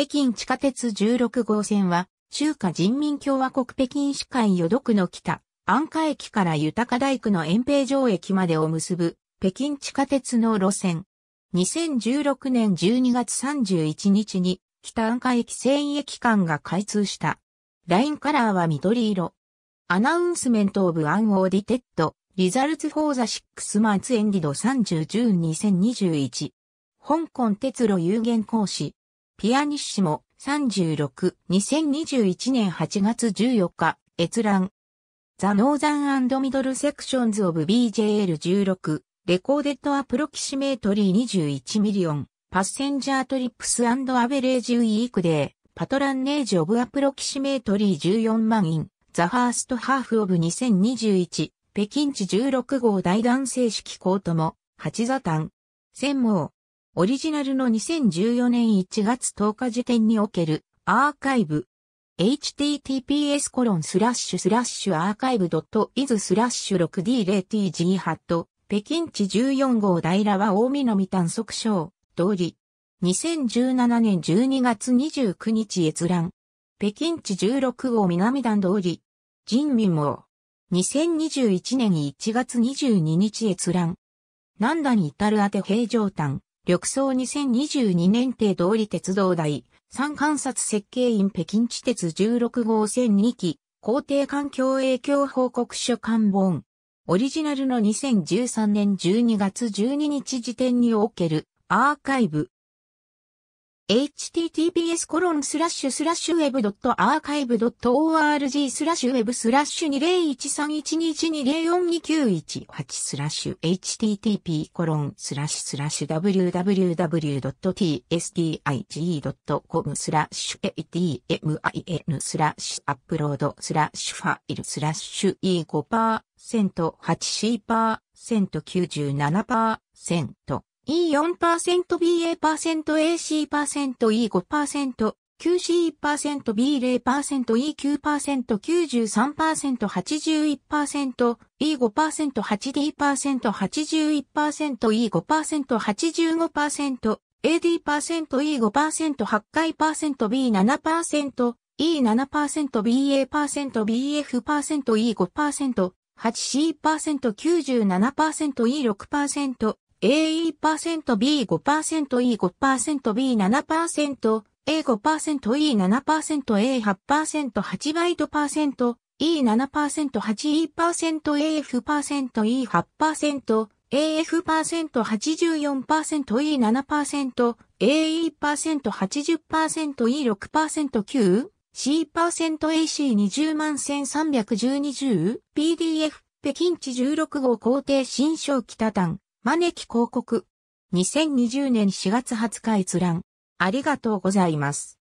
北京地下鉄16号線は、中華人民共和国北京市会淀読の北、安華駅から豊大区の延平城駅までを結ぶ、北京地下鉄の路線。2016年12月31日に、北安華駅繊維駅間が開通した。ラインカラーは緑色。アナウンスメントオブアンオーディテッド、リザルツフォーザシックスマンツエンディド30102021。香港鉄路有限講師。ピアニッシモ36、2021年8月14日、閲覧。ザ・ノーザン・アンド・ミドル・セクションズ・オブ・ BJL16、レコーデッド・アプロキシメートリー21ミリオン、パッセンジャー・トリップス・アンド・アベレージ・ウィークデー、パトランネージ・オブ・アプロキシメートリー14万イン、ザ・ァースト・ハーフ・オブ2021、北京地16号大男性式コートも、8座単。専門。オリジナルの2014年1月10日時点におけるアーカイブ https コロンスラッシュスラッシュアーカイブドットイズスラッシュ 6d0tg ハット北京地14号大ラは大のみ探足章通り2017年12月29日閲覧北京地16号南段通り人民網2021年1月22日閲覧南段に至る宛平常丹緑層2022年定通り鉄道台、三観察設計院北京地鉄16号線2期、工程環境影響報告書官本。オリジナルの2013年12月12日時点におけるアーカイブ、https コロンスラッシュスラッシュウェブドットアーカイブドット org スラッシュウェブスラッシュ2013121204291スラッシュ http コロンスラッシュスラッシュ w w w t s t i g e c o m スラッシュ atmin スラッシュアップロードスラッシュファイルスラッシュ e5% 8c% 97% E4%BA%AC%E5%、q c b 0 e 9 9 3 8 1 e 5 8 d 8 1 e 5 8 5 a d e 5 8回 b 7 e 7 b 7 e 7 e 7 e 7 e 7 e 7 AE%、B5%、E5%、B7%、A5%、E8% 7、8バイト %E7%、8E%、AF%、E8%、AF%84%、E7%、AE%80%、E6%9?C%AC20 万131210 PDF 北京地16号皇帝新章北端招き広告。2020年4月20日閲覧。ありがとうございます。